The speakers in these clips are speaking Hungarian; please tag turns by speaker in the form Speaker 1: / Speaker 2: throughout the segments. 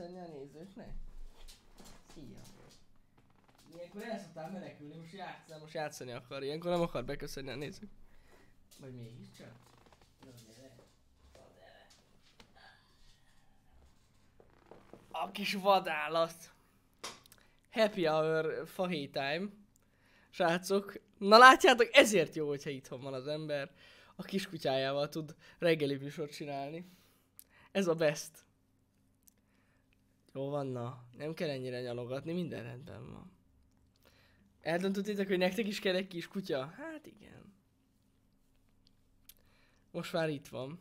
Speaker 1: tetszeni a nézőknek? Szia! Ilyenkor el szoktál menekülni, most játszál, most játszani akar. Ilyenkor nem akar beköszönni a nézők. Vagy mégiscsak? Na, a kis vadállat. Happy hour, fahé time. Srácok, na látjátok, ezért jó, hogyha itthon van az ember. A kiskutyájával tud reggeli műsort csinálni. Ez a best. Jó van, na. Nem kell ennyire nyalogatni, minden rendben van. Eldöntöttétek, hogy nektek is kell egy kis kutya? Hát igen. Most már itt van.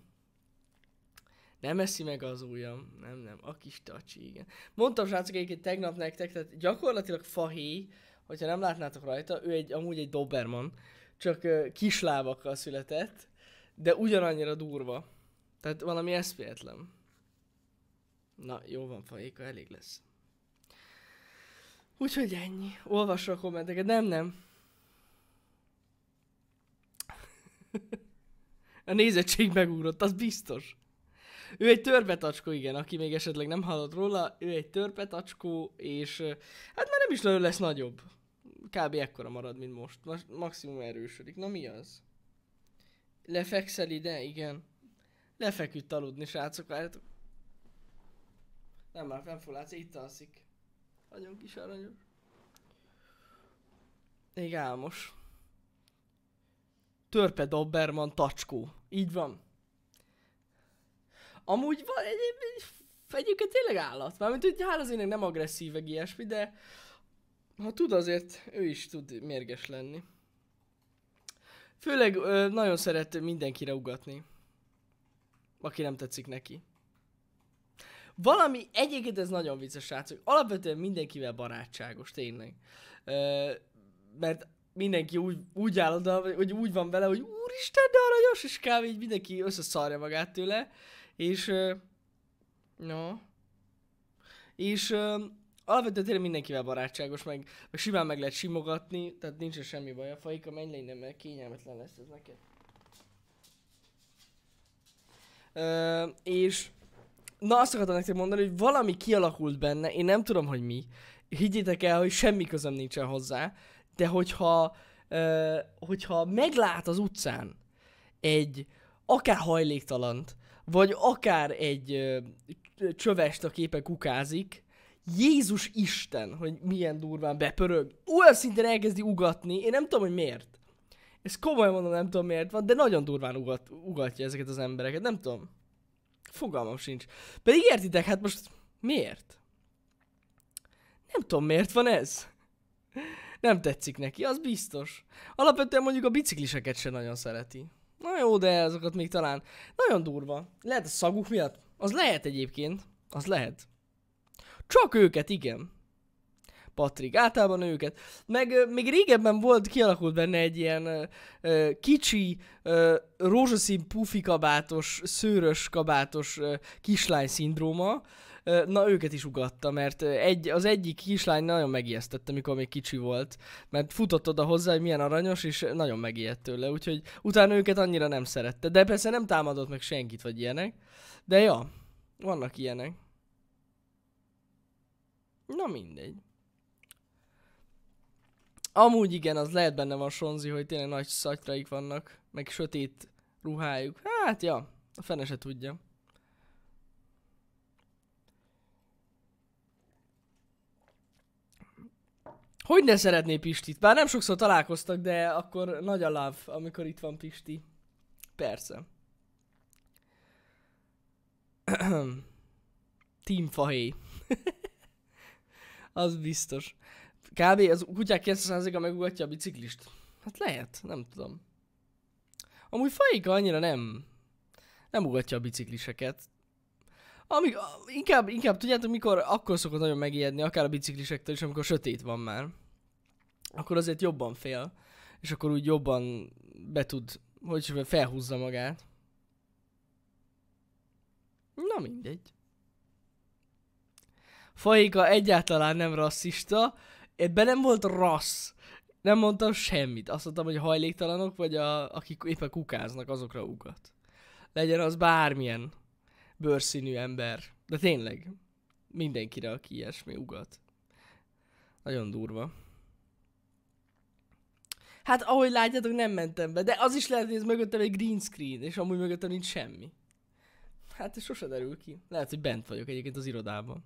Speaker 1: Nem eszi meg az ujjam. Nem, nem. A kis tacsi, igen. Mondtam srácok egyébként tegnap nektek, tehát gyakorlatilag fahé, hogyha nem látnátok rajta, ő egy, amúgy egy Doberman, csak uh, kislábakkal született, de ugyanannyira durva. Tehát valami eszméletlen. Na, jó van, Faéka, elég lesz. Úgyhogy ennyi. Olvasok a kommenteket. Nem, nem. a nézettség megugrott, az biztos. Ő egy törpetacskó, igen, aki még esetleg nem hallott róla, ő egy törpetacskó, és hát már nem is nagyon lesz nagyobb. Kb. ekkora marad, mint most. most maximum erősödik. Na mi az? Lefekszel ide? Igen. Lefeküdt aludni, srácok, várjátok. Nem, már nem fog látni, itt alszik. Nagyon kis aranyos. Még álmos. Törpe Dobberman tacskó. Így van. Amúgy van egy, egy, egyébként tényleg állat. Mármint, hogy hál' az nem agresszívek ilyesmi, de ha tud azért, ő is tud mérges lenni. Főleg ö, nagyon szeret mindenkire ugatni. Aki nem tetszik neki. Valami, egyébként ez nagyon vicces, srác, hogy alapvetően mindenkivel barátságos, tényleg. Ö, mert mindenki úgy, úgy áll oda, hogy úgy van vele, hogy úristen, de aranyos, és kb. így mindenki összeszarja magát tőle, és ö, no. És ö, alapvetően tényleg mindenkivel barátságos, meg, meg simán meg lehet simogatni, tehát nincs semmi baj a fajka, menj le innen, mert kényelmetlen lesz ez neked. Ö, és Na azt akartam nektek mondani, hogy valami kialakult benne, én nem tudom, hogy mi. Higgyétek el, hogy semmi közöm nincsen hozzá, de hogyha, ö, hogyha meglát az utcán egy akár hajléktalant, vagy akár egy ö, csövest a képe kukázik, Jézus Isten, hogy milyen durván bepörög. Olyan szinten elkezdi ugatni, én nem tudom, hogy miért. Ez komolyan mondom, nem tudom miért van, de nagyon durván ugat, ugatja ezeket az embereket, nem tudom. Fogalmam sincs. Pedig értitek, hát most miért? Nem tudom, miért van ez. Nem tetszik neki, az biztos. Alapvetően mondjuk a bicikliseket se nagyon szereti. Na jó, de azokat még talán. Nagyon durva. Lehet a szaguk miatt? Az lehet egyébként. Az lehet. Csak őket, igen. Patrik, általában őket. Meg ö, még régebben volt kialakult benne egy ilyen ö, ö, kicsi, ö, rózsaszín pufi kabátos, szőrös kabátos ö, kislány szindróma, Na őket is ugatta, mert egy, az egyik kislány nagyon megijesztette, mikor még kicsi volt, mert futott oda hozzá, hogy milyen aranyos, és nagyon megijedt tőle, úgyhogy utána őket annyira nem szerette. De persze nem támadott meg senkit, vagy ilyenek. De ja, vannak ilyenek. Na mindegy. Amúgy igen, az lehet benne van sonzi, hogy tényleg nagy szatraik vannak, meg sötét ruhájuk. Hát ja, a fene se tudja. Hogy ne szeretné Pistit? Bár nem sokszor találkoztak, de akkor nagy a love, amikor itt van Pisti. Persze. Team Fahé. az biztos. Kb. az kutyák 90%-a megugatja a biciklist. Hát lehet, nem tudom. Amúgy faika annyira nem, nem ugatja a bicikliseket. Amíg, inkább, inkább tudjátok, mikor akkor szokott nagyon megijedni, akár a biciklisektől is, amikor sötét van már. Akkor azért jobban fél, és akkor úgy jobban be tud, hogy is felhúzza magát. Na mindegy. Faika egyáltalán nem rasszista, Ebben nem volt rassz. Nem mondtam semmit. Azt mondtam, hogy a hajléktalanok, vagy a, akik éppen kukáznak, azokra ugat. Legyen az bármilyen bőrszínű ember. De tényleg, mindenkire, aki ilyesmi ugat. Nagyon durva. Hát ahogy látjátok, nem mentem be, de az is lehet, hogy ez mögöttem egy green screen, és amúgy mögöttem nincs semmi. Hát ez sose derül ki. Lehet, hogy bent vagyok egyébként az irodában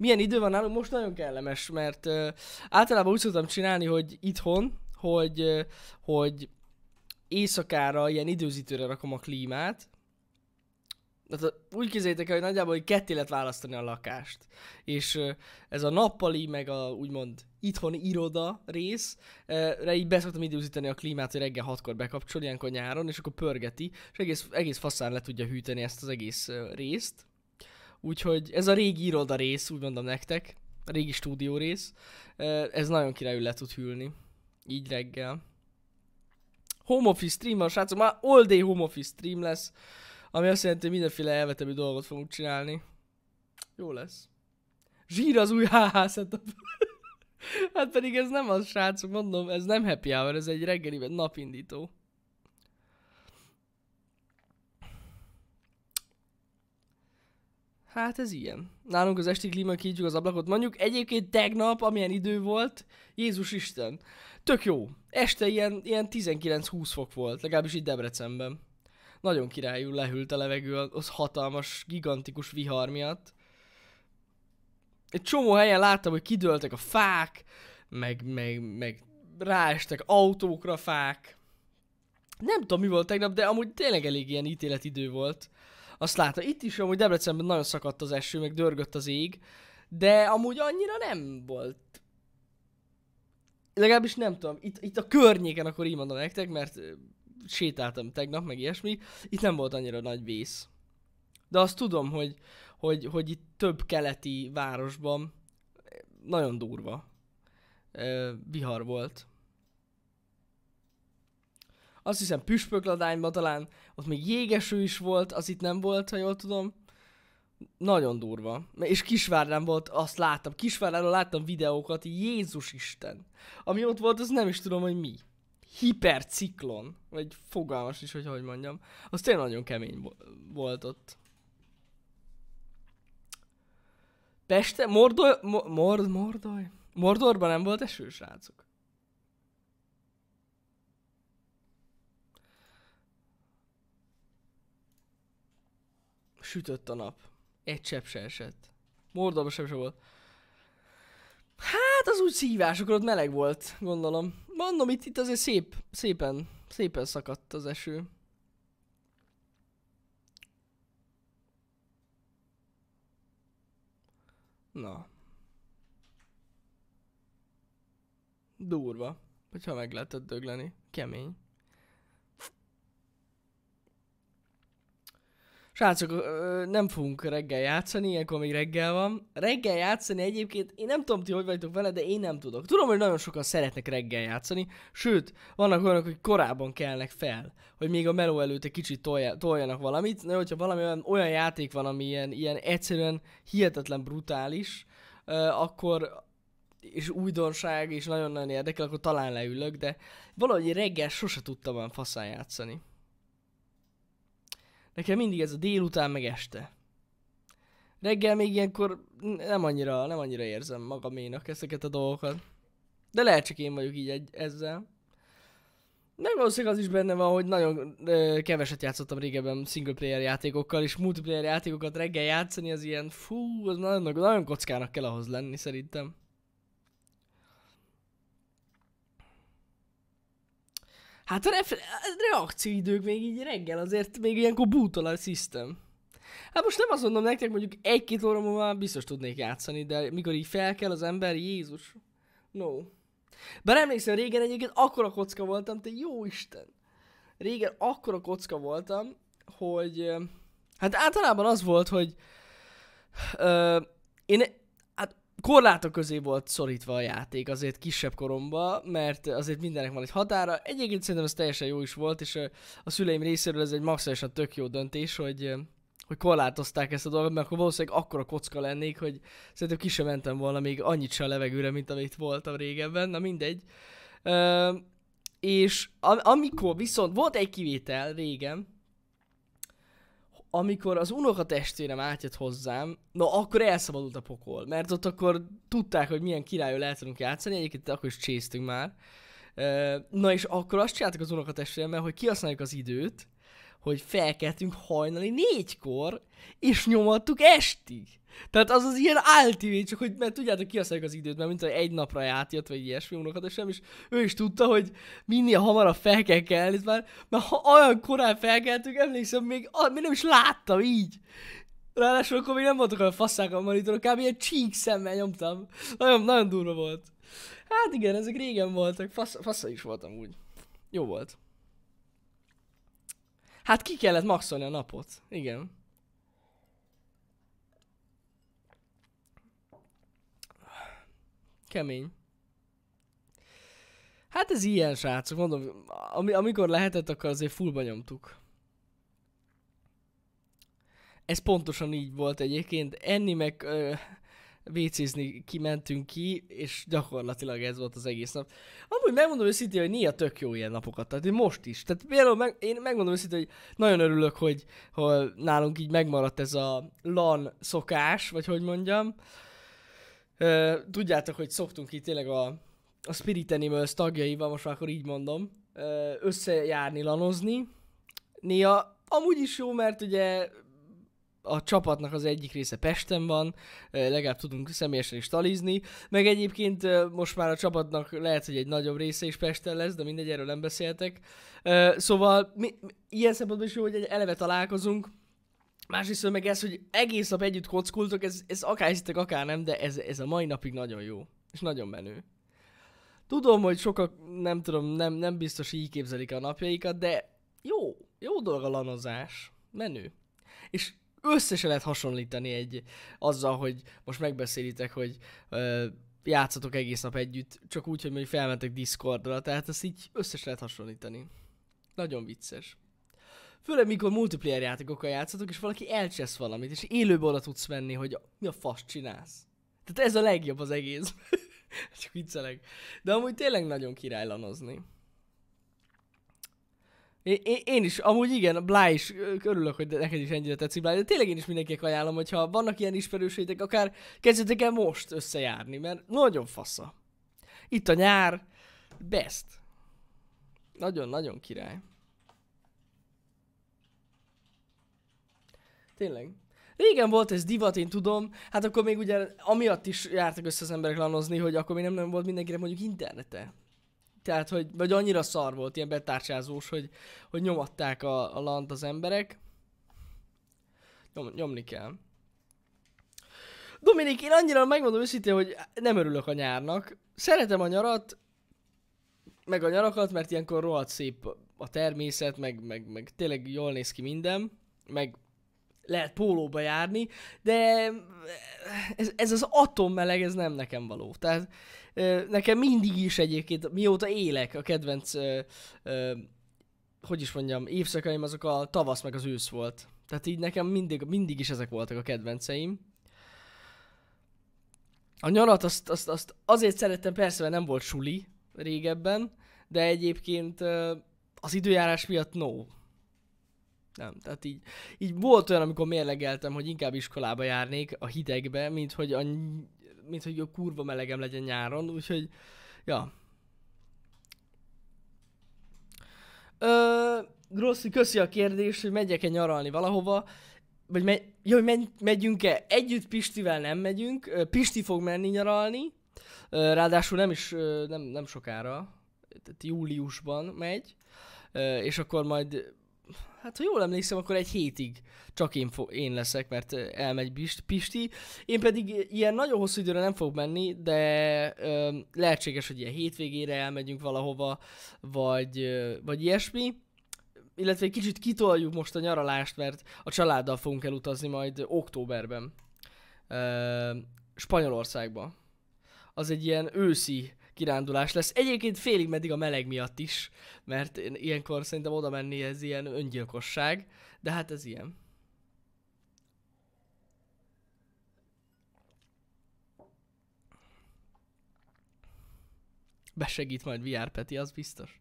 Speaker 1: milyen idő van nálunk, most nagyon kellemes, mert uh, általában úgy szoktam csinálni, hogy itthon, hogy, uh, hogy éjszakára ilyen időzítőre rakom a klímát, Hát úgy képzeljétek el, hogy nagyjából hogy ketté lehet választani a lakást. És ez a nappali, meg a úgymond itthoni iroda rész, re így beszoktam időzíteni a klímát, hogy reggel hatkor bekapcsol, ilyenkor nyáron, és akkor pörgeti, és egész, egész faszán le tudja hűteni ezt az egész részt. Úgyhogy ez a régi iroda rész, úgy mondom nektek, a régi stúdió rész, ez nagyon királyül le tud hűlni. Így reggel. Home office stream van, srácok, már all day home office stream lesz, ami azt jelenti, hogy mindenféle elvetemű dolgot fogunk csinálni. Jó lesz. Zsír az új HH setup. hát pedig ez nem az, srácok, mondom, ez nem happy hour, ez egy reggeli, napindító. Hát ez ilyen. Nálunk az esti klíma kiítjuk az ablakot. Mondjuk egyébként tegnap, amilyen idő volt, Jézus Isten. Tök jó. Este ilyen, ilyen 19-20 fok volt, legalábbis itt Debrecenben. Nagyon királyú lehűlt a levegő az hatalmas, gigantikus vihar miatt. Egy csomó helyen láttam, hogy kidőltek a fák, meg, meg, meg ráestek autókra fák. Nem tudom, mi volt tegnap, de amúgy tényleg elég ilyen ítéletidő volt azt látta. Itt is amúgy Debrecenben nagyon szakadt az eső, meg dörgött az ég, de amúgy annyira nem volt legalábbis nem tudom, itt, itt a környéken akkor így mondom nektek, mert sétáltam tegnap, meg ilyesmi, itt nem volt annyira nagy vész. De azt tudom, hogy, hogy, hogy itt több keleti városban nagyon durva vihar volt. Azt hiszem Püspökladányban talán ott még jégeső is volt, az itt nem volt, ha jól tudom. Nagyon durva. És Kisvárnán volt, azt láttam, Kisvárnánról láttam videókat, Jézus Isten. Ami ott volt, az nem is tudom, hogy mi. Hiperciklon. Vagy fogalmas is, hogy hogy mondjam. Az tényleg nagyon kemény volt ott. Peste, Mordor, Mord, Mordor? Mordorban nem volt eső, srácok? Sütött a nap. Egy csepp se esett. Mordaba sem se volt. Hát az úgy szívás, akkor ott meleg volt, gondolom. Mondom, itt, itt azért szép, szépen, szépen szakadt az eső. Na. Durva, hogyha meg lehetett dögleni. Kemény. Srácok, nem fogunk reggel játszani, ilyenkor még reggel van. Reggel játszani egyébként, én nem tudom ti, hogy vagytok vele, de én nem tudok. Tudom, hogy nagyon sokan szeretnek reggel játszani, sőt, vannak olyanok, hogy korábban kelnek fel, hogy még a meló előtt egy kicsit tolja, toljanak valamit, de hogyha valami olyan, olyan játék van, ami ilyen, ilyen egyszerűen hihetetlen brutális, akkor, és újdonság, és nagyon-nagyon érdekel, akkor talán leülök, de valahogy reggel sose tudtam olyan faszán játszani. Nekem mindig ez a délután meg este. Reggel még ilyenkor nem annyira, nem annyira érzem magaménak ezeket a dolgokat. De lehet csak én vagyok így egy, ezzel. Nem valószínűleg az is benne van, hogy nagyon ö, keveset játszottam régebben single player játékokkal, és multiplayer játékokat reggel játszani az ilyen, fú, az nagyon, nagyon kockának kell ahhoz lenni szerintem. Hát a ref- reakcióidők még így reggel, azért még ilyenkor bútol a system. Hát most nem azt mondom nektek, mondjuk egy-két óra múlva biztos tudnék játszani, de mikor így fel kell az ember, Jézus. No. Bár emlékszem, régen egyébként akkora kocka voltam, te jó Isten. Régen akkora kocka voltam, hogy... Hát általában az volt, hogy... Ö, én korlátok közé volt szorítva a játék azért kisebb koromba, mert azért mindenek van egy határa. Egyébként szerintem ez teljesen jó is volt, és a szüleim részéről ez egy maximálisan tök jó döntés, hogy, hogy korlátozták ezt a dolgot, mert akkor valószínűleg akkora kocka lennék, hogy szerintem ki sem mentem volna még annyit se a levegőre, mint amit voltam régebben, na mindegy. Ö, és amikor viszont volt egy kivétel régen, amikor az testvérem átjött hozzám, na akkor elszabadult a pokol, mert ott akkor tudták, hogy milyen királyú lehet tudunk játszani, egyébként akkor is csésztünk már. Na és akkor azt csináltuk az testvéremmel, hogy kihasználjuk az időt, hogy felkeltünk hajnali négykor, és nyomadtuk estig. Tehát az az ilyen ultimate, csak hogy mert tudjátok, kiasználjuk az időt, mert mint hogy egy napra átjött, vagy ilyesmi unokat, és ő is tudta, hogy minél hamarabb fel kell kelni, mert, mert ha olyan korán felkeltünk, emlékszem, még, ah, még nem is láttam így. Ráadásul akkor még nem voltak olyan faszák a monitorok, kb. ilyen csík szemmel nyomtam. Nagyon, nagyon durva volt. Hát igen, ezek régen voltak, fasz, fasza is voltam úgy. Jó volt. Hát ki kellett maxolni a napot, igen. Kemény. Hát ez ilyen, srácok, mondom, ami, amikor lehetett, akkor azért fullba nyomtuk. Ez pontosan így volt egyébként. Enni meg ö, vécézni kimentünk ki, és gyakorlatilag ez volt az egész nap. Amúgy megmondom őszintén, hogy néha tök jó ilyen napokat, tehát én most is. Tehát például meg, én megmondom őszintén, hogy nagyon örülök, hogy, hogy nálunk így megmaradt ez a LAN szokás, vagy hogy mondjam tudjátok, hogy szoktunk itt tényleg a, a Spirit Animals tagjaival, most már akkor így mondom, összejárni, lanozni. Néha amúgy is jó, mert ugye a csapatnak az egyik része Pesten van, legalább tudunk személyesen is talizni, meg egyébként most már a csapatnak lehet, hogy egy nagyobb része is Pesten lesz, de mindegy, erről nem beszéltek. Szóval mi, mi, ilyen szempontból is jó, hogy egy eleve találkozunk, Másrészt meg ez, hogy egész nap együtt kockultok, ez, ez akár hiszitek, akár nem, de ez, ez a mai napig nagyon jó. És nagyon menő. Tudom, hogy sokak, nem tudom, nem, nem biztos így képzelik a napjaikat, de jó, jó dolog a lanozás. Menő. És összesen lehet hasonlítani egy azzal, hogy most megbeszélitek, hogy ö, játszatok egész nap együtt, csak úgy, hogy mondjuk felmentek Discordra, tehát ezt így összesen lehet hasonlítani. Nagyon vicces. Főleg, mikor multiplayer játékokkal játszatok, és valaki elcsesz valamit, és élőbe oda tudsz menni, hogy mi a fasz csinálsz. Tehát ez a legjobb az egész. Csak viccelek. De amúgy tényleg nagyon király lanozni. É, én, én is, amúgy igen, Blá is, örülök, hogy neked is ennyire tetszik Blá, de tényleg én is mindenkinek ajánlom, hogyha vannak ilyen ismerőseitek, akár kezdjetek el most összejárni, mert nagyon fasza. Itt a nyár, best. Nagyon-nagyon király. Tényleg. Régen volt ez divat, én tudom. Hát akkor még ugye amiatt is jártak össze az emberek lanozni, hogy akkor még nem, nem volt mindenkire mondjuk internete. Tehát, hogy vagy annyira szar volt, ilyen betárcsázós, hogy, hogy nyomatták a, a lant az emberek. Nyom, nyomni kell. Dominik, én annyira megmondom őszintén, hogy nem örülök a nyárnak. Szeretem a nyarat, meg a nyarakat, mert ilyenkor rohadt szép a természet, meg, meg, meg tényleg jól néz ki minden, meg lehet pólóba járni, de eh, ez, ez az atommeleg, ez nem nekem való. Tehát nekem mindig is egyébként, mióta élek, a kedvenc, hogy is mondjam, évszakaim azok a tavasz meg az ősz volt. Tehát így nekem mindig, mindig is ezek voltak a kedvenceim. A nyarat azt, azt, azt azért szerettem, persze, mert nem volt suli régebben, de egyébként az időjárás miatt no nem. Tehát így, így volt olyan, amikor mérlegeltem, hogy inkább iskolába járnék a hidegbe, mint hogy a, mint hogy a kurva melegem legyen nyáron, úgyhogy, ja. Ö, Grossi, köszi a kérdés, hogy megyek-e nyaralni valahova, vagy me- jó, megy, megyünk-e? Együtt Pistivel nem megyünk, Pisti fog menni nyaralni, ráadásul nem is, nem, nem sokára, tehát júliusban megy, és akkor majd hát ha jól emlékszem, akkor egy hétig csak én, fo- én leszek, mert elmegy Pisti. Én pedig ilyen nagyon hosszú időre nem fog menni, de ö, lehetséges, hogy ilyen hétvégére elmegyünk valahova, vagy, ö, vagy ilyesmi. Illetve egy kicsit kitoljuk most a nyaralást, mert a családdal fogunk elutazni majd októberben. Ö, Spanyolországba. Az egy ilyen őszi kirándulás lesz. Egyébként félig meddig a meleg miatt is, mert ilyenkor szerintem oda menni ez ilyen öngyilkosság, de hát ez ilyen. Besegít majd VR Peti, az biztos.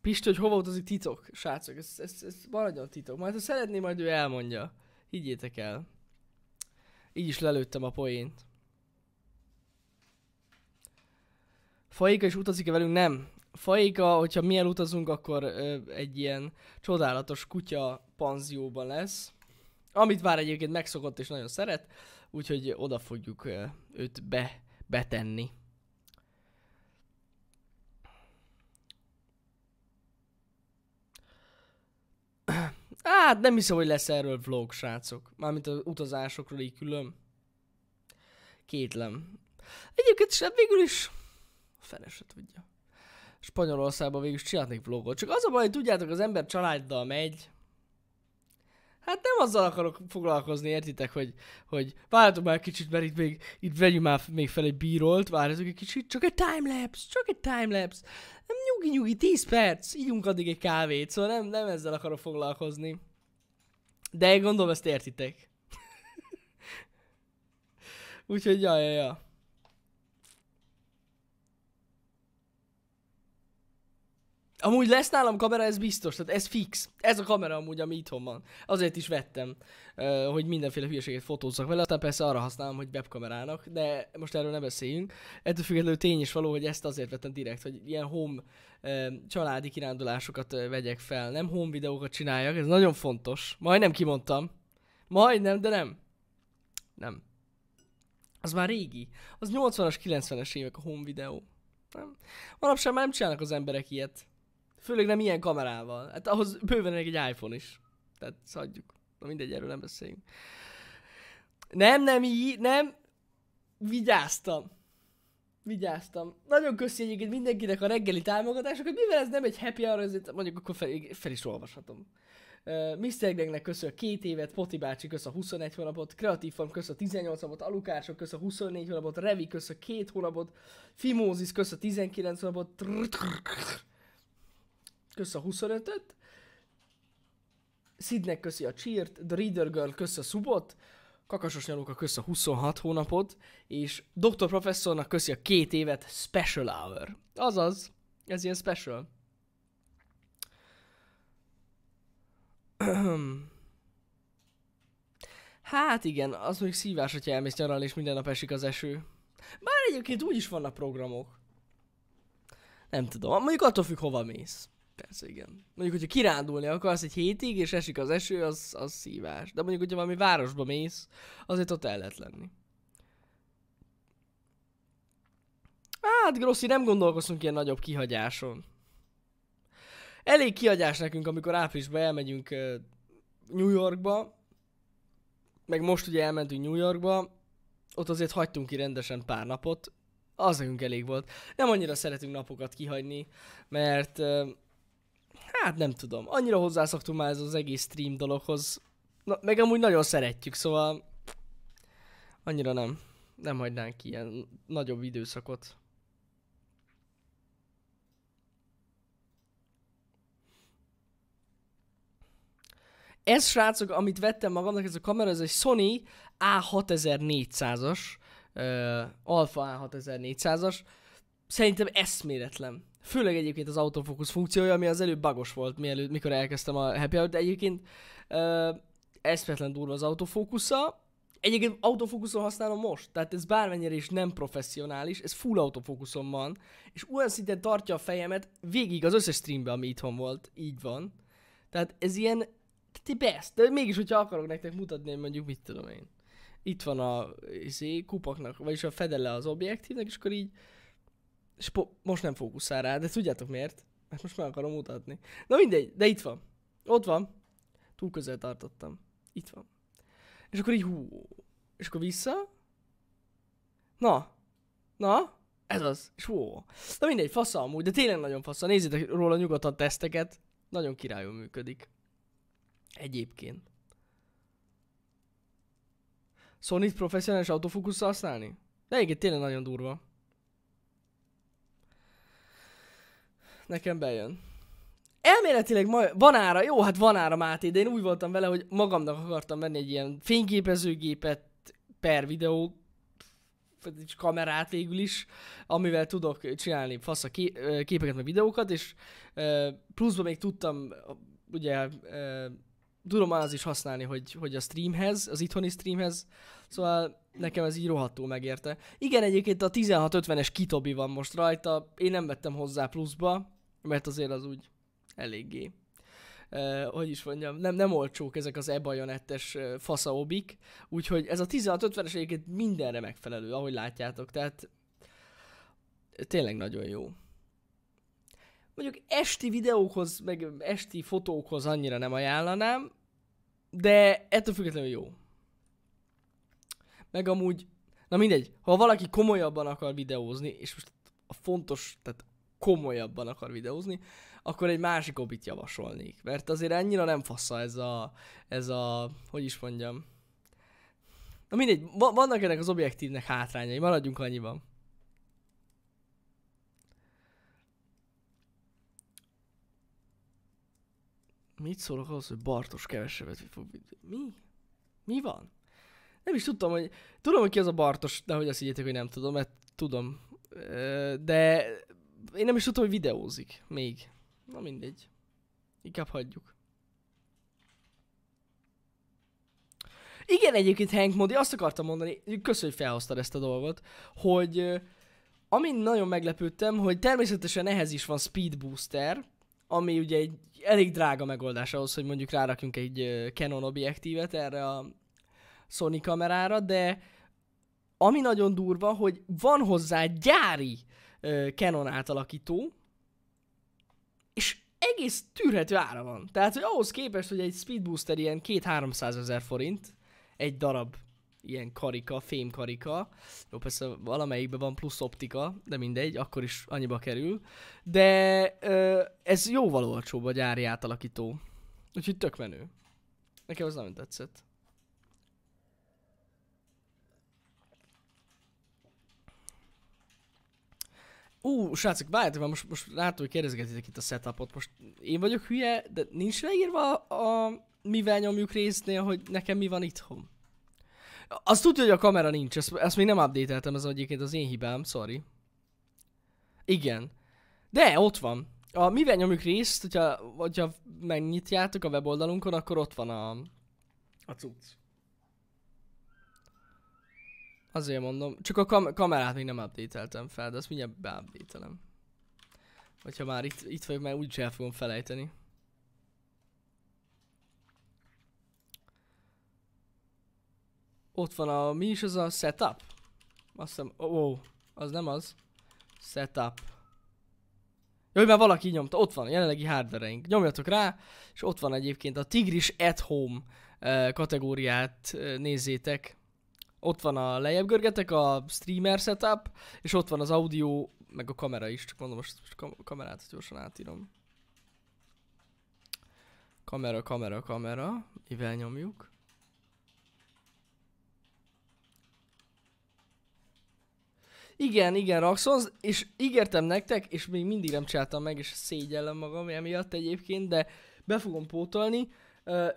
Speaker 1: Pist, hogy hova utazik titok, srácok, ez, ez, ez maradjon titok. Majd ha szeretné, majd ő elmondja. Higgyétek el. Így is lelőttem a poént. Faika is utazik -e velünk? Nem. Faika, hogyha milyen utazunk, akkor ö, egy ilyen csodálatos kutya panzióban lesz. Amit már egyébként megszokott és nagyon szeret, úgyhogy oda fogjuk ö, őt be, betenni. Hát nem hiszem, hogy lesz erről vlog, srácok. Mármint az utazásokról így külön. Kétlem. Egyébként sem hát végül is... fene se tudja. Spanyolországban végül is csinálnék vlogot. Csak az a baj, hogy tudjátok, az ember családdal megy, Hát nem azzal akarok foglalkozni, értitek, hogy, hogy várjátok már kicsit, mert itt még itt vegyünk már még fel egy bírolt, várjátok egy kicsit, csak egy timelapse, csak egy timelapse. Nem nyugi, nyugi, 10 perc, ígyunk addig egy kávét, szóval nem, nem ezzel akarok foglalkozni. De én gondolom ezt értitek. Úgyhogy ja, ja, ja. Amúgy lesz nálam kamera, ez biztos, tehát ez fix. Ez a kamera amúgy, ami itthon van. Azért is vettem, hogy mindenféle hülyeséget fotózzak vele, aztán persze arra használom, hogy webkamerának, de most erről ne beszéljünk. Ettől függetlenül tény is való, hogy ezt azért vettem direkt, hogy ilyen home családi kirándulásokat vegyek fel, nem home videókat csináljak, ez nagyon fontos. Majdnem kimondtam. Majdnem, de nem. Nem. Az már régi. Az 80-as, 90-es évek a home videó. Nem. Manapság már nem csinálnak az emberek ilyet. Főleg nem ilyen kamerával. Hát ahhoz bőven egy iPhone is. Tehát szadjuk. Na mindegy, erről nem beszéljünk. Nem, nem így, nem. Vigyáztam. Vigyáztam. Nagyon köszi egyébként mindenkinek a reggeli támogatásokat, mivel ez nem egy happy hour, ezért mondjuk akkor fel, fel is olvashatom. Uh, Mr. Gregnek köszön a két évet, Poti bácsi kösz a 21 hónapot, Kreatív Farm kösz a 18 hónapot, Alukársok kösz a 24 hónapot, Revi kösz a 2 hónapot, Fimózis kösz a 19 hónapot, kösz a 25-öt, Sidnek köszi a cheert, The Reader Girl kösz a subot, Kakasos Nyaluka kösz a 26 hónapot, és Dr. Professornak köszi a két évet Special Hour. Azaz, ez ilyen special. Hát igen, az még szívás, hogyha elmész nyaralni, és minden nap esik az eső. Bár egyébként úgy is vannak programok. Nem tudom, mondjuk attól függ, hova mész. Persze, igen. Mondjuk, hogyha kirándulni akarsz egy hétig, és esik az eső, az, az szívás. De mondjuk, hogyha valami városba mész, azért ott el lehet lenni. Hát, Grossi, nem gondolkozunk ilyen nagyobb kihagyáson. Elég kihagyás nekünk, amikor áprilisban elmegyünk New Yorkba, meg most ugye elmentünk New Yorkba, ott azért hagytunk ki rendesen pár napot, az nekünk elég volt. Nem annyira szeretünk napokat kihagyni, mert hát nem tudom, annyira hozzászoktunk már ez az egész stream dologhoz, Na, meg amúgy nagyon szeretjük, szóval annyira nem, nem hagynánk ilyen nagyobb időszakot. Ez srácok, amit vettem magamnak, ez a kamera, ez egy Sony A6400-as, uh, Alpha A6400-as, szerintem eszméletlen. Főleg egyébként az autofókusz funkciója, ami az előbb bagos volt, mielőtt, mikor elkezdtem a happy hour de egyébként uh, eszmetlen durva az autofókusza. Egyébként autofókuszon használom most, tehát ez bármennyire is nem professzionális, ez full autofókuszon van, és olyan szinten tartja a fejemet végig az összes streambe, ami itthon volt, így van. Tehát ez ilyen, the best, de mégis, hogyha akarok nektek mutatni, mondjuk mit tudom én. Itt van a izé, kupaknak, vagyis a fedele az objektívnek, és akkor így és po- most nem fókuszál rá, de tudjátok miért? Mert most meg akarom mutatni. Na mindegy, de itt van. Ott van. Túl közel tartottam. Itt van. És akkor így hú. És akkor vissza. Na. Na. Ez az. És hú. Na mindegy, fasza amúgy, de tényleg nagyon fasza. Nézzétek róla nyugodtan teszteket. Nagyon királyon működik. Egyébként. Sony professzionális autofókusz használni? De igen, tényleg nagyon durva. nekem bejön. Elméletileg ma, van ára, jó, hát van ára Máté, de én úgy voltam vele, hogy magamnak akartam venni egy ilyen fényképezőgépet per videó kamerát végül is, amivel tudok csinálni fasz a képeket, meg videókat, és pluszban még tudtam, ugye tudom az is használni, hogy, hogy a streamhez, az itthoni streamhez, szóval nekem ez így rohadtul megérte. Igen, egyébként a 1650-es kitobi van most rajta, én nem vettem hozzá pluszba, mert azért az úgy eléggé Uh, hogy is mondjam, nem, nem olcsók ezek az e-bajonettes uh, faszaobik, úgyhogy ez a 1650-es egyébként mindenre megfelelő, ahogy látjátok, tehát tényleg nagyon jó. Mondjuk esti videókhoz, meg esti fotókhoz annyira nem ajánlanám, de ettől függetlenül jó. Meg amúgy, na mindegy, ha valaki komolyabban akar videózni, és most a fontos, tehát komolyabban akar videózni, akkor egy másik obit javasolnék. Mert azért annyira nem fassa ez a, ez a, hogy is mondjam, Na mindegy, vannak ennek az objektívnek hátrányai, maradjunk annyiban. Mit szólok ahhoz, hogy Bartos kevesebbet fog... Mi? Mi van? Nem is tudtam, hogy... Tudom, hogy ki az a Bartos, de hogy azt higgyétek, hogy nem tudom, mert tudom. De én nem is tudom, hogy videózik még. Na mindegy. Inkább hagyjuk. Igen, egyébként Hank Modi, azt akartam mondani, köszönöm, hogy felhoztad ezt a dolgot, hogy amin nagyon meglepődtem, hogy természetesen ehhez is van Speed Booster, ami ugye egy elég drága megoldás ahhoz, hogy mondjuk rárakjunk egy Canon objektívet erre a Sony kamerára, de ami nagyon durva, hogy van hozzá gyári Canon átalakító, és egész tűrhető ára van. Tehát, hogy ahhoz képest, hogy egy speed booster ilyen 2-300 ezer forint, egy darab ilyen karika, fémkarika. Jó, persze valamelyikben van plusz optika, de mindegy, akkor is annyiba kerül. De ö, ez jóval olcsóbb a gyári átalakító. Úgyhogy tök menő. Nekem az nagyon tetszett. Ú, srácok, várjátok már, most, most látom, hogy kérdezgetitek itt a setupot. Most én vagyok hülye, de nincs leírva a, a mivel nyomjuk résznél, hogy nekem mi van itthon. Azt tudja, hogy a kamera nincs, ezt, ezt még nem updateltem, ez egyébként az én hibám, sorry. Igen. De, ott van. A mivel nyomjuk részt, hogyha, hogyha megnyitjátok a weboldalunkon, akkor ott van a, a cucc. Azért mondom, csak a kam kamerát még nem updateltem fel, de azt mindjárt beupdatelem. Hogyha már itt, itt vagyok, már úgyis el fogom felejteni. Ott van a, mi is az a setup? Azt hiszem, ó, oh, oh, az nem az. Setup. Jaj, már valaki nyomta, ott van, jelenlegi hardvereink. Nyomjatok rá, és ott van egyébként a Tigris at Home eh, kategóriát eh, nézzétek. Ott van a lejjebb görgetek, a streamer setup, és ott van az audio, meg a kamera is. Csak mondom, most kam- kamerát gyorsan átírom. Kamera, kamera, kamera. Mivel nyomjuk. Igen, igen, Raxons, és ígértem nektek, és még mindig nem csináltam meg, és szégyellem magam emiatt egyébként, de be fogom pótolni.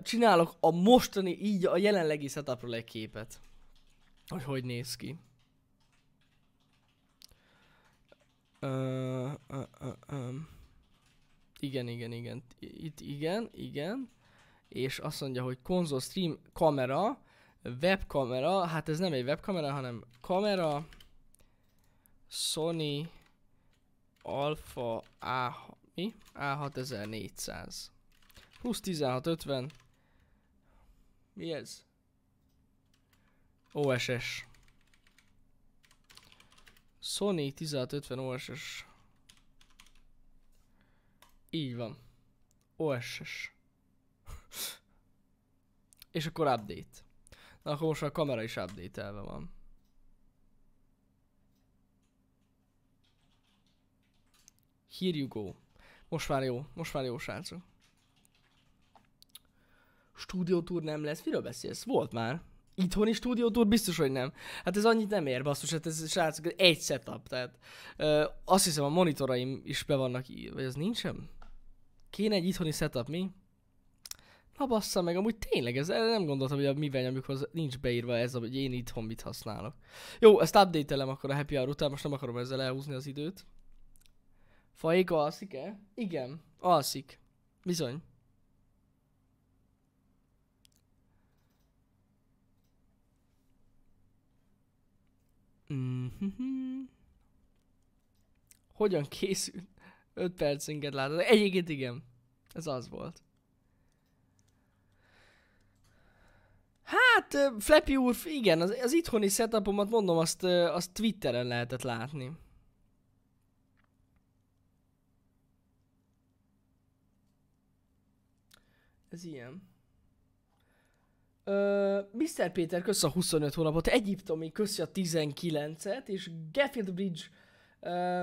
Speaker 1: Csinálok a mostani, így a jelenlegi setupról egy képet hogy hogy néz ki. Uh, uh, uh, um. Igen, igen, igen. Itt igen, igen. És azt mondja, hogy konzol stream kamera, webkamera, hát ez nem egy webkamera, hanem kamera, Sony Alpha A, mi? A6400. Plusz 1650. Mi ez? OSS. Sony 1650 OSS. Így van. OSS. És akkor update. Na akkor most a kamera is update-elve van. Here you go. Most már jó, most már jó srácok. tour nem lesz, miről beszélsz? Volt már. Itthoni stúdiótúr biztos, hogy nem. Hát ez annyit nem ér, basszus, hát ez srácok, egy setup, tehát ö, azt hiszem a monitoraim is be vannak, vagy az nincsen? Kéne egy itthoni setup, mi? Na bassza meg, amúgy tényleg, ez, nem gondoltam, hogy a mivel amikor nincs beírva ez, hogy én itthon mit használok. Jó, ezt update-elem akkor a happy hour után, most nem akarom ezzel elhúzni az időt. Faék alszik-e? Igen, alszik. Bizony. Mm-hmm. Hogyan készül? 5 percünket látod. Egyébként igen. Ez az volt. Hát, Flappy úr, igen, az, az itthoni setupomat mondom, azt, azt Twitteren lehetett látni. Ez ilyen. Mr. Péter, kösz a 25 hónapot, Egyiptomi, kösz a 19-et, és Gaffield Bridge ö,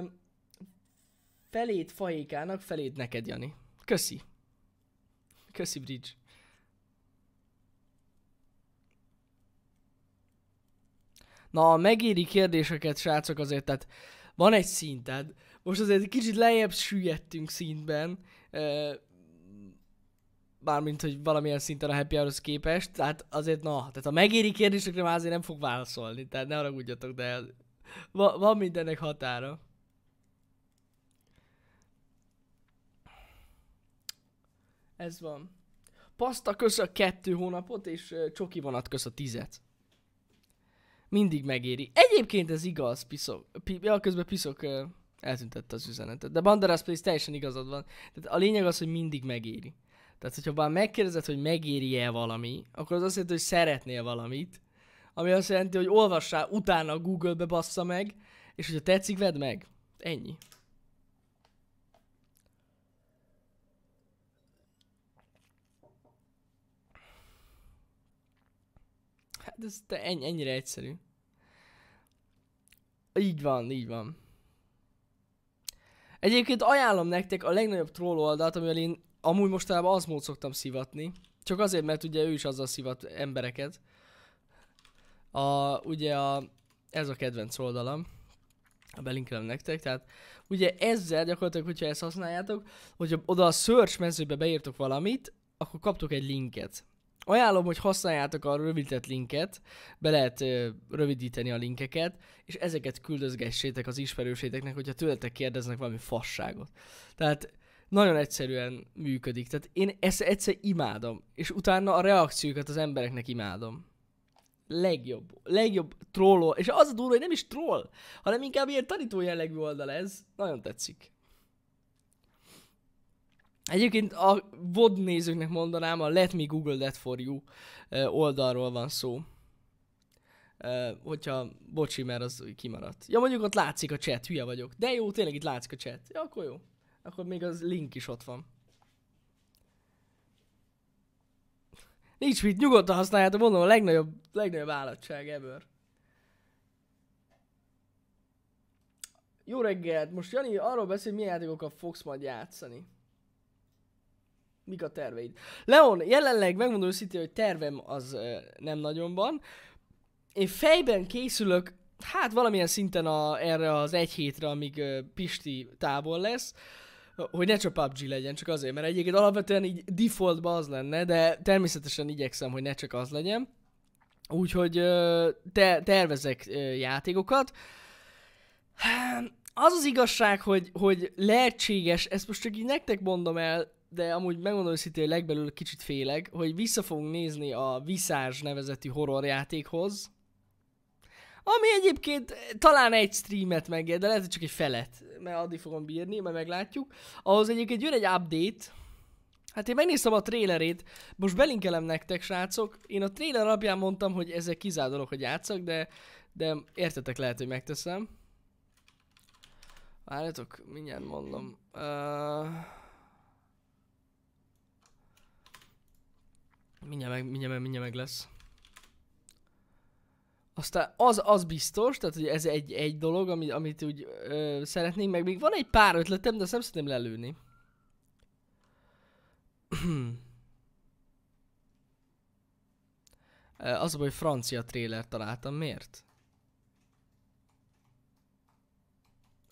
Speaker 1: felét fajékának, felét neked, Jani. Köszi. Köszi, Bridge. Na, megéri kérdéseket, srácok, azért, tehát van egy szinted. Most azért kicsit lejjebb süllyedtünk szintben. Mármint, hogy valamilyen szinten a happy hour képest, tehát azért na, tehát a megéri kérdésekre már azért nem fog válaszolni, tehát ne haragudjatok, de va- van mindennek határa. Ez van. Pasta kösz a kettő hónapot, és uh, csoki vonat kösz a tizet. Mindig megéri. Egyébként ez igaz, piszok. P- ja, közben piszok uh, eltüntette az üzenetet. De Banderas Place teljesen igazad van. Tehát a lényeg az, hogy mindig megéri. Tehát, hogyha már megkérdezed, hogy megéri-e valami, akkor az azt jelenti, hogy szeretnél valamit, ami azt jelenti, hogy olvassál utána a Google-be bassza meg, és hogyha tetszik, vedd meg. Ennyi. Hát ez te enny- ennyire egyszerű. Így van, így van. Egyébként ajánlom nektek a legnagyobb troll oldalt, amivel én amúgy mostanában mód szoktam szivatni, csak azért, mert ugye ő is azzal szivat embereket. A, ugye a, ez a kedvenc oldalam, a belinkelem nektek, tehát ugye ezzel gyakorlatilag, hogyha ezt használjátok, hogyha oda a search mezőbe beírtok valamit, akkor kaptok egy linket. Ajánlom, hogy használjátok a rövidített linket, be lehet ö, rövidíteni a linkeket, és ezeket küldözgessétek az ismerőséteknek, hogyha tőletek kérdeznek valami fasságot. Tehát nagyon egyszerűen működik. Tehát én ezt egyszer imádom, és utána a reakciókat az embereknek imádom. Legjobb, legjobb trolló, és az a durva, hogy nem is troll, hanem inkább ilyen tanító jellegű oldal ez. Nagyon tetszik. Egyébként a VOD nézőknek mondanám, a Let Me Google That For You oldalról van szó. Hogyha, bocsi, mert az kimaradt. Ja, mondjuk ott látszik a chat, hülye vagyok. De jó, tényleg itt látszik a chat. Ja, akkor jó akkor még az link is ott van. Nincs mit, nyugodtan használjátok, mondom, a legnagyobb, legnagyobb állatság ebből. Jó reggelt! Most Jani arról beszél, hogy milyen játékokkal fogsz majd játszani. Mik a terveid? Leon, jelenleg megmondom őszintén, hogy tervem az ö, nem nagyon van. Én fejben készülök, hát valamilyen szinten a, erre az egy hétre, amíg ö, Pisti távol lesz hogy ne csak PUBG legyen, csak azért, mert egyébként alapvetően így defaultban az lenne, de természetesen igyekszem, hogy ne csak az legyen. Úgyhogy te, tervezek játékokat. Az az igazság, hogy, hogy lehetséges, ezt most csak így nektek mondom el, de amúgy megmondom őszintén, hogy legbelül kicsit félek, hogy vissza fogunk nézni a Visage nevezeti horrorjátékhoz, ami egyébként eh, talán egy streamet megér, de lehet, hogy csak egy felet, mert addig fogom bírni, majd meglátjuk. Ahhoz egyébként jön egy update, Hát én megnéztem a trailerét, most belinkelem nektek, srácok. Én a trailer alapján mondtam, hogy ezek kizárt dolog, hogy játszak, de, de értetek, lehet, hogy megteszem. Várjatok, mindjárt mondom. Uh... Mindjárt, meg, mindjárt, mindjárt meg lesz. Aztán az, az biztos, tehát hogy ez egy, egy dolog, amit, amit úgy ö, szeretnénk, meg még van egy pár ötletem, de azt nem szeretném lelőni. az a baj, hogy francia trailer találtam, miért?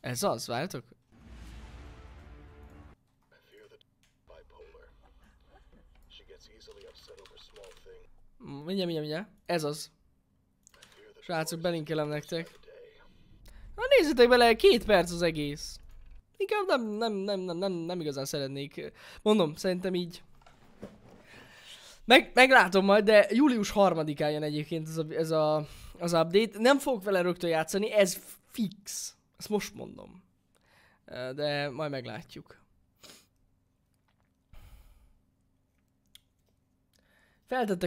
Speaker 1: Ez az, váltok? Mindjárt, mindjárt, mindjárt. Ez az. Srácok, belinkelem nektek. Na nézzétek bele, két perc az egész. Inkább nem, nem, nem, nem, nem, nem igazán szeretnék. Mondom, szerintem így. Meg, meglátom majd, de július harmadikán jön egyébként ez a, ez a, az update. Nem fogok vele rögtön játszani, ez fix. Ezt most mondom. De majd meglátjuk.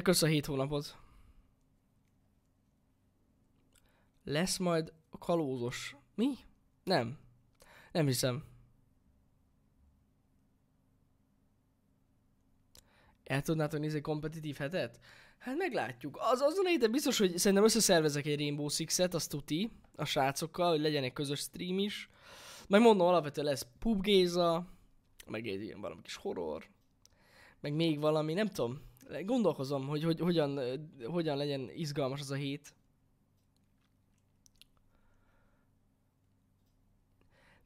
Speaker 1: kösz a hét hónapot. lesz majd a kalózos. Mi? Nem. Nem hiszem. El tudnátok nézni kompetitív hetet? Hát meglátjuk. Az azon a héten biztos, hogy szerintem összeszervezek egy Rainbow Six-et, azt tuti, a srácokkal, hogy legyen egy közös stream is. Majd mondom, alapvetően lesz pubgéza, meg egy ilyen valami kis horror, meg még valami, nem tudom. Gondolkozom, hogy, hogy hogyan, eh, hogyan legyen izgalmas az a hét.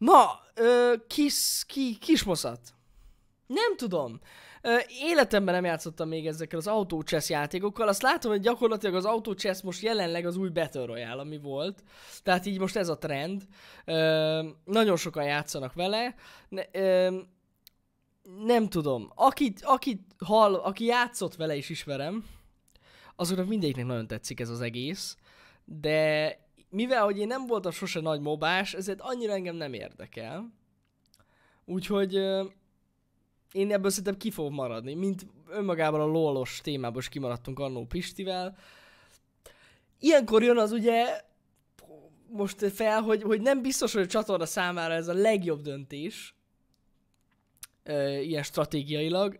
Speaker 1: Ma, ö, kis, ki, moszat. Nem tudom. Ö, életemben nem játszottam még ezekkel az chess játékokkal. Azt látom, hogy gyakorlatilag az autócsesz most jelenleg az új Battle Royale, ami volt. Tehát így most ez a trend. Ö, nagyon sokan játszanak vele. Ne, ö, nem tudom. Akit, akit hall, aki játszott vele is ismerem, azoknak mindegyiknek nagyon tetszik ez az egész. De mivel, hogy én nem voltam sose nagy mobás, ezért annyira engem nem érdekel. Úgyhogy én ebből szerintem ki fogok maradni, mint önmagában a lolos témában is kimaradtunk annó Pistivel. Ilyenkor jön az ugye most fel, hogy, hogy nem biztos, hogy a csatorna számára ez a legjobb döntés, ö, ilyen stratégiailag,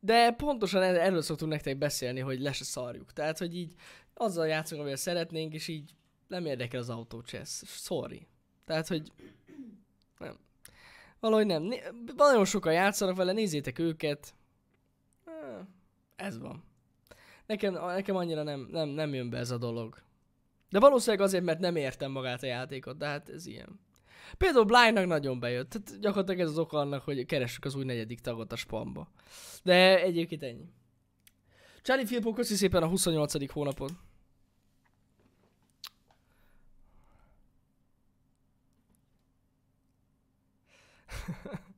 Speaker 1: de pontosan erről szoktunk nektek beszélni, hogy lesz se szarjuk. Tehát, hogy így azzal játszunk, amivel szeretnénk, és így nem érdekel az autócsesz. Sorry. Tehát, hogy nem. Valahogy nem. Nagyon sokan játszanak vele, nézzétek őket. Eh, ez van. Nekem, nekem annyira nem, nem, nem jön be ez a dolog. De valószínűleg azért, mert nem értem magát a játékot, de hát ez ilyen. Például Blindnak nagyon bejött, tehát gyakorlatilag ez az oka annak, hogy keressük az új negyedik tagot a spamba. De egyébként ennyi. Charlie Philpon, köszi szépen a 28. hónapot.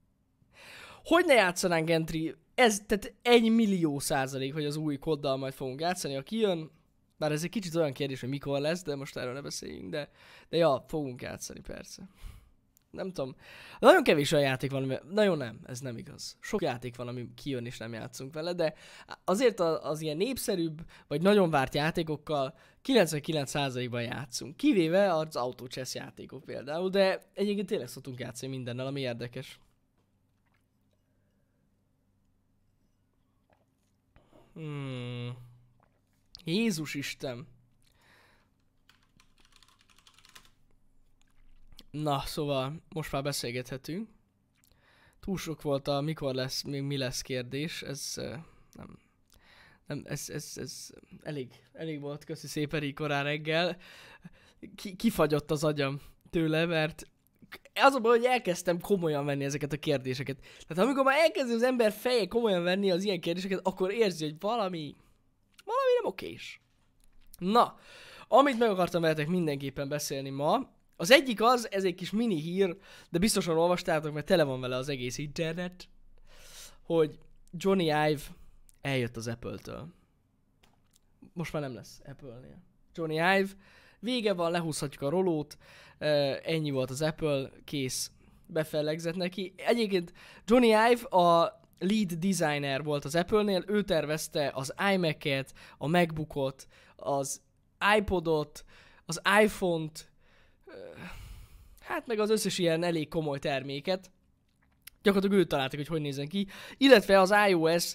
Speaker 1: hogy ne játszanánk Gentry? Ez, tehát egy millió százalék, hogy az új koddal majd fogunk játszani, aki jön. Bár ez egy kicsit olyan kérdés, hogy mikor lesz, de most erről ne beszéljünk, de, de ja, fogunk játszani persze nem tudom. Nagyon kevés olyan játék van, ami... nagyon nem, ez nem igaz. Sok játék van, ami kijön és nem játszunk vele, de azért az, az ilyen népszerűbb, vagy nagyon várt játékokkal 99%-ban játszunk. Kivéve az autócsesz játékok például, de egyébként tényleg szoktunk játszani mindennel, ami érdekes. Hmm. Jézus Isten! Na, szóval most már beszélgethetünk. Túl sok volt a mikor lesz, még mi lesz kérdés, ez nem, nem ez, ez, ez elég, elég volt, köszi szépen így korán reggel. Ki, kifagyott az agyam tőle, mert az a baj, hogy elkezdtem komolyan venni ezeket a kérdéseket. Tehát amikor már elkezdi az ember feje komolyan venni az ilyen kérdéseket, akkor érzi, hogy valami, valami nem okés. Na, amit meg akartam veletek mindenképpen beszélni ma, az egyik az, ez egy kis mini hír, de biztosan olvastátok, mert tele van vele az egész internet, hogy Johnny Ive eljött az Apple-től. Most már nem lesz Apple-nél. Johnny Ive, vége van, lehúzhatjuk a rolót, ennyi volt az Apple, kész, befellegzett neki. Egyébként Johnny Ive a lead designer volt az Apple-nél, ő tervezte az iMac-et, a MacBook-ot, az ipod iPod-ot, az iPhone-t, hát meg az összes ilyen elég komoly terméket. Gyakorlatilag őt találtak, hogy hogy nézzen ki. Illetve az iOS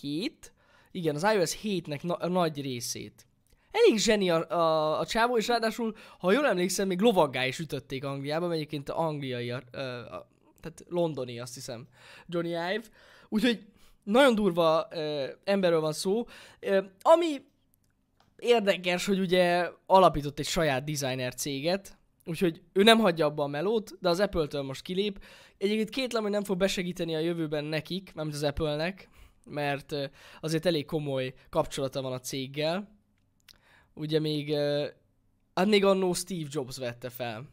Speaker 1: 7, igen, az iOS 7-nek na- a nagy részét. Elég zseni a, a, a csávó, és ráadásul, ha jól emlékszem, még lovaggá is ütötték Angliában, egyébként angliai, a, a, a, tehát londoni, azt hiszem, Johnny Ive. Úgyhogy nagyon durva e, emberről van szó, E, ami érdekes, hogy ugye alapított egy saját designer céget, úgyhogy ő nem hagyja abba a melót, de az Apple-től most kilép. Egyébként kétlem, hogy nem fog besegíteni a jövőben nekik, mármint az Apple-nek, mert azért elég komoly kapcsolata van a céggel. Ugye még, hát még annó Steve Jobs vette fel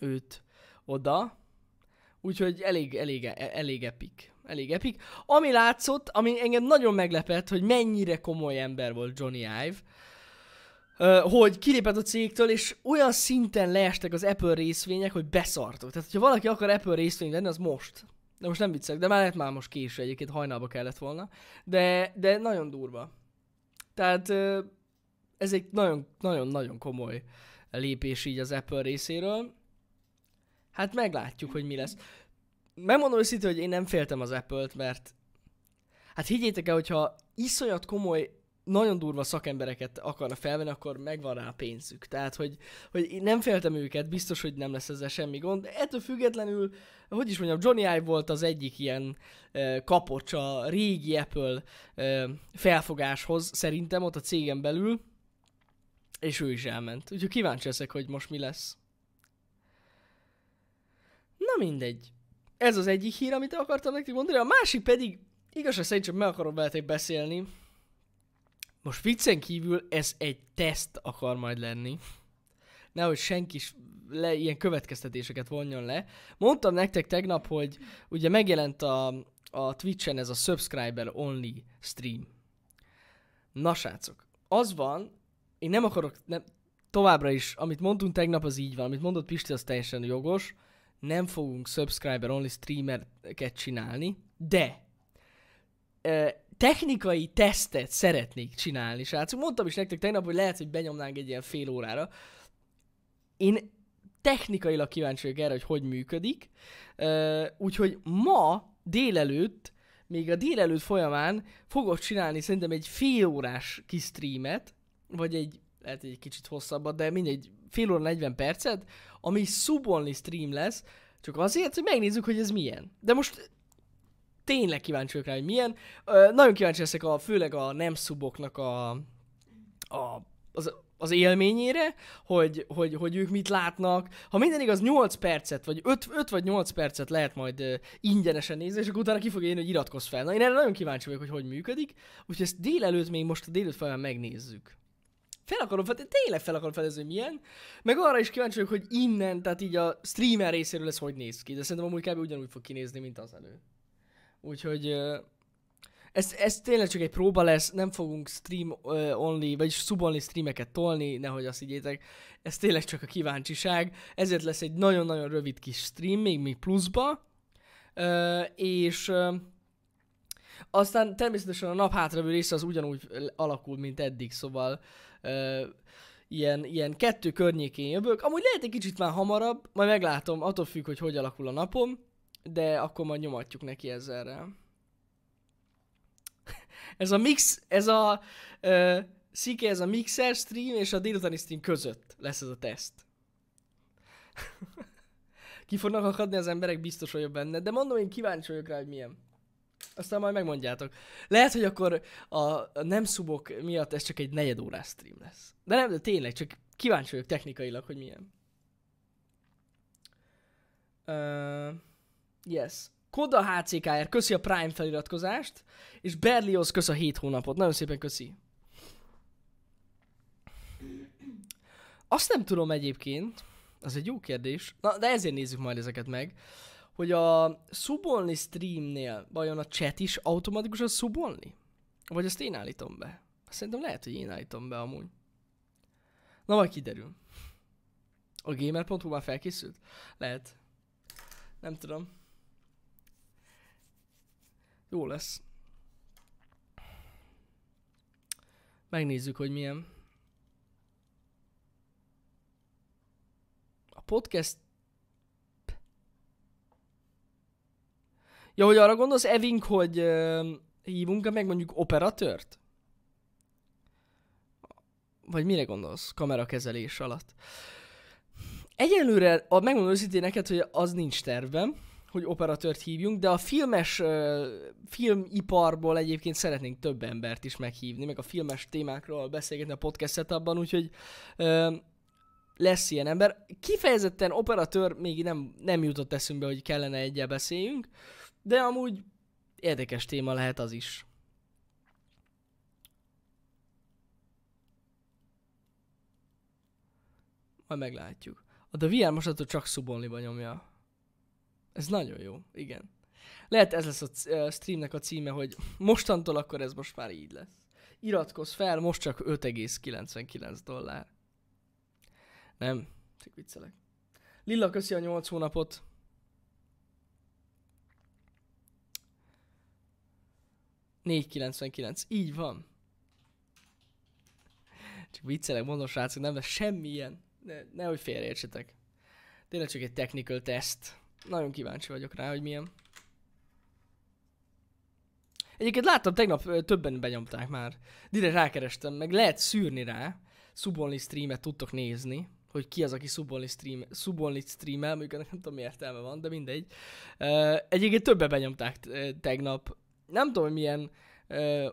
Speaker 1: őt oda, úgyhogy elég, elég, elég epik elég epik. Ami látszott, ami engem nagyon meglepett, hogy mennyire komoly ember volt Johnny Ive, hogy kilépett a cégtől, és olyan szinten leestek az Apple részvények, hogy beszartok. Tehát, hogyha valaki akar Apple részvényt venni, az most. De most nem viccek, de már lehet már most késő, egyébként hajnalba kellett volna. De, de nagyon durva. Tehát ez egy nagyon-nagyon-nagyon komoly lépés így az Apple részéről. Hát meglátjuk, hogy mi lesz megmondom őszintén, hogy én nem féltem az Apple-t, mert hát higgyétek el, hogyha iszonyat komoly nagyon durva szakembereket akarna felvenni, akkor megvan rá a pénzük. Tehát, hogy, hogy én nem féltem őket, biztos, hogy nem lesz ezzel semmi gond. De ettől függetlenül, hogy is mondjam, Johnny Ive volt az egyik ilyen eh, kapocs a régi Apple eh, felfogáshoz, szerintem ott a cégen belül, és ő is elment. Úgyhogy kíváncsi leszek, hogy most mi lesz. Na mindegy ez az egyik hír, amit akartam nektek mondani, a másik pedig igazság szerint csak meg akarom veletek beszélni. Most viccen kívül ez egy teszt akar majd lenni. Nehogy senki is le, ilyen következtetéseket vonjon le. Mondtam nektek tegnap, hogy ugye megjelent a, a Twitch-en ez a subscriber only stream. Na srácok, az van, én nem akarok, nem, továbbra is, amit mondtunk tegnap, az így van, amit mondott Pisti, az teljesen jogos, nem fogunk subscriber only streamerket csinálni, de ö, technikai tesztet szeretnék csinálni, srácok. Mondtam is nektek tegnap, hogy lehet, hogy benyomnánk egy ilyen fél órára. Én technikailag kíváncsi vagyok erre, hogy hogy működik. Ö, úgyhogy ma délelőtt még a délelőtt folyamán fogok csinálni szerintem egy fél órás kis streamet, vagy egy lehet egy kicsit hosszabb, de mindegy, fél óra 40 percet, ami subonly stream lesz, csak azért, hogy megnézzük, hogy ez milyen. De most tényleg kíváncsi vagyok rá, hogy milyen. Ö, nagyon kíváncsi leszek a, főleg a nem suboknak a, a az, az élményére, hogy, hogy, hogy ők mit látnak. Ha minden igaz, 8 percet, vagy 5, 5 vagy 8 percet lehet majd ö, ingyenesen nézni, és akkor utána ki fogja jönni, hogy iratkozz fel. Na, én erre nagyon kíváncsi vagyok, hogy hogy működik, úgyhogy ezt délelőtt még most a délután megnézzük fel akarom fedezni, tényleg fel akarom fedezni, hogy milyen. Meg arra is kíváncsi vagyok, hogy innen, tehát így a streamer részéről ez hogy néz ki. De szerintem amúgy kb. ugyanúgy fog kinézni, mint az elő. Úgyhogy ez, ez tényleg csak egy próba lesz, nem fogunk stream only, vagy sub-only streameket tolni, nehogy azt higgyétek. Ez tényleg csak a kíváncsiság. Ezért lesz egy nagyon-nagyon rövid kis stream, még még pluszba. és aztán természetesen a nap hátravő része az ugyanúgy alakul, mint eddig, szóval ilyen, ilyen kettő környékén jövök. Amúgy lehet egy kicsit már hamarabb, majd meglátom, attól függ, hogy hogy alakul a napom, de akkor majd nyomatjuk neki ezzelre. ez a mix, ez a uh, szike, ez a mixer stream és a délutáni stream között lesz ez a teszt. Ki fognak akadni az emberek, biztos vagyok benne, de mondom, én kíváncsi vagyok rá, hogy milyen. Aztán majd megmondjátok. Lehet, hogy akkor a, nem szubok miatt ez csak egy negyed órás stream lesz. De nem, de tényleg, csak kíváncsi vagyok technikailag, hogy milyen. Uh, yes. Koda HCKR, köszi a Prime feliratkozást, és Berlioz kösz a 7 hónapot. Nagyon szépen köszi. Azt nem tudom egyébként, az egy jó kérdés. Na, de ezért nézzük majd ezeket meg. Uh, hogy a szubonli streamnél vajon a chat is automatikusan szubonli? Vagy azt én állítom be? Szerintem lehet, hogy én állítom be amúgy. Na majd kiderül. A gamer.hu már felkészült? Lehet. Nem tudom. Jó lesz. Megnézzük, hogy milyen. A podcast Ja, hogy arra gondolsz, Evink, hogy uh, hívunk-e meg mondjuk operatört? Vagy mire gondolsz kamerakezelés alatt? Egyelőre, a, megmondom őszintén neked, hogy az nincs tervem, hogy operatört hívjunk, de a filmes uh, filmiparból egyébként szeretnénk több embert is meghívni, meg a filmes témákról beszélgetni a podcast abban, úgyhogy uh, lesz ilyen ember. Kifejezetten operatőr még nem, nem jutott eszünkbe, hogy kellene egyel beszéljünk. Uh, de amúgy érdekes téma lehet az is. Majd meglátjuk. A The VR attól csak szubonliba nyomja. Ez nagyon jó, igen. Lehet ez lesz a streamnek a címe, hogy mostantól akkor ez most már így lesz. Iratkozz fel, most csak 5,99 dollár. Nem, csak viccelek. Lilla, köszi a 8 hónapot. 4,99. Így van. Csak viccelek, mondom srácok, nem lesz semmilyen. Ne, nehogy félreértsetek. Tényleg csak egy technical test. Nagyon kíváncsi vagyok rá, hogy milyen. Egyébként láttam, tegnap többen benyomták már. Direkt rákerestem, meg lehet szűrni rá. Subonly streamet tudtok nézni, hogy ki az, aki Subonly stream, Subonly streamel, mondjuk nem tudom mi értelme van, de mindegy. Egyébként többen benyomták tegnap nem tudom, hogy milyen ö,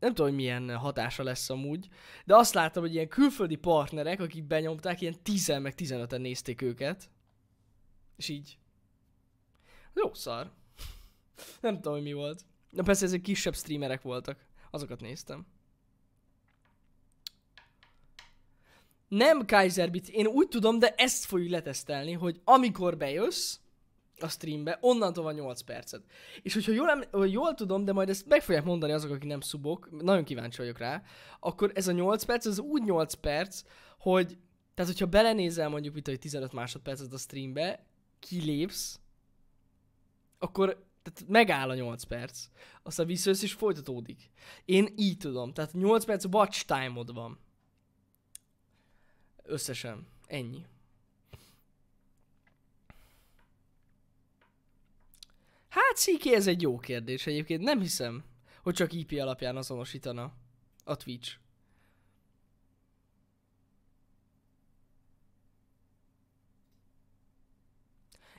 Speaker 1: nem tudom, hogy milyen hatása lesz amúgy, de azt láttam, hogy ilyen külföldi partnerek, akik benyomták, ilyen 10 meg 15-en nézték őket. És így. Jó szar. nem tudom, hogy mi volt. Na persze ezek kisebb streamerek voltak. Azokat néztem. Nem Kaiserbit, Én úgy tudom, de ezt fogjuk letesztelni, hogy amikor bejössz, a streambe, onnantól van 8 percet. És hogyha jól, eml- jól tudom, de majd ezt meg fogják mondani azok, akik nem szubok, nagyon kíváncsi vagyok rá, akkor ez a 8 perc, ez úgy 8 perc, hogy tehát, hogyha belenézel mondjuk, itt hogy 15 másodpercet a streambe, kilépsz, akkor tehát megáll a 8 perc, aztán visszajössz és folytatódik. Én így tudom, tehát 8 perc watch time-od van. Összesen. Ennyi. Hát Sziki, ez egy jó kérdés egyébként. Nem hiszem, hogy csak IP alapján azonosítana a Twitch.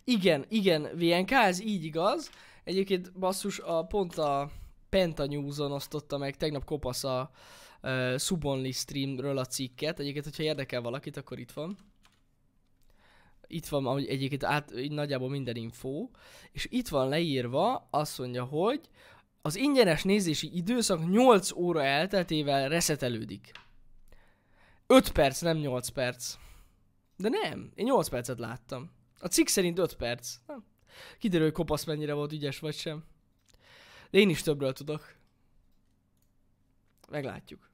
Speaker 1: Igen, igen, VNK, ez így igaz. Egyébként basszus, a, pont a Penta News-on osztotta meg tegnap kopasz a uh, Subonly streamről a cikket. Egyébként, hogyha érdekel valakit, akkor itt van itt van ahogy egyébként át, így nagyjából minden info, és itt van leírva, azt mondja, hogy az ingyenes nézési időszak 8 óra elteltével reszetelődik. 5 perc, nem 8 perc. De nem, én 8 percet láttam. A cikk szerint 5 perc. kiderül, hogy kopasz mennyire volt ügyes vagy sem. De én is többről tudok. Meglátjuk.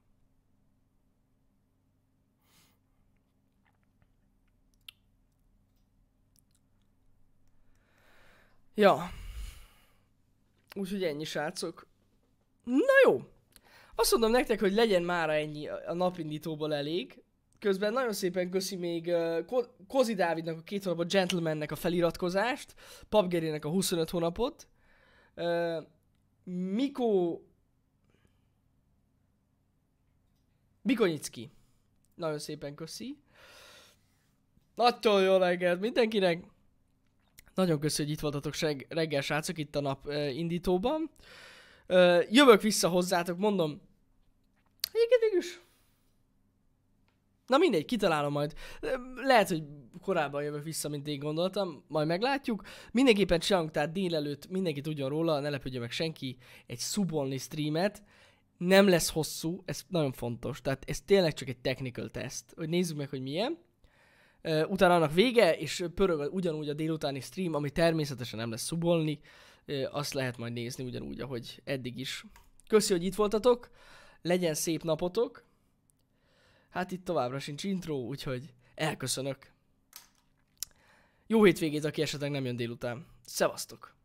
Speaker 1: Ja. Úgyhogy ennyi, srácok. Na jó. Azt mondom nektek, hogy legyen már ennyi a napindítóból elég. Közben nagyon szépen köszi még uh, Kozi Dávidnak a két hónapot, Gentlemannek a feliratkozást, Papgerének a 25 hónapot, uh, Mikó Mikonyicki. Nagyon szépen köszi. Nagyon jó reggelt mindenkinek! Nagyon köszi, hogy itt voltatok reggel, srácok, itt a nap indítóban. jövök vissza hozzátok, mondom. Egyébként is. Na mindegy, kitalálom majd. Lehet, hogy korábban jövök vissza, mint én gondoltam, majd meglátjuk. Mindenképpen csinálunk, tehát délelőtt mindenki tudjon róla, ne lepődjön meg senki, egy szubolni streamet. Nem lesz hosszú, ez nagyon fontos, tehát ez tényleg csak egy technical test, hogy nézzük meg, hogy milyen utána annak vége, és pörög ugyanúgy a délutáni stream, ami természetesen nem lesz szubolni, azt lehet majd nézni ugyanúgy, ahogy eddig is. Köszi, hogy itt voltatok, legyen szép napotok, hát itt továbbra sincs intro, úgyhogy elköszönök. Jó hétvégét, aki esetleg nem jön délután. Szevasztok!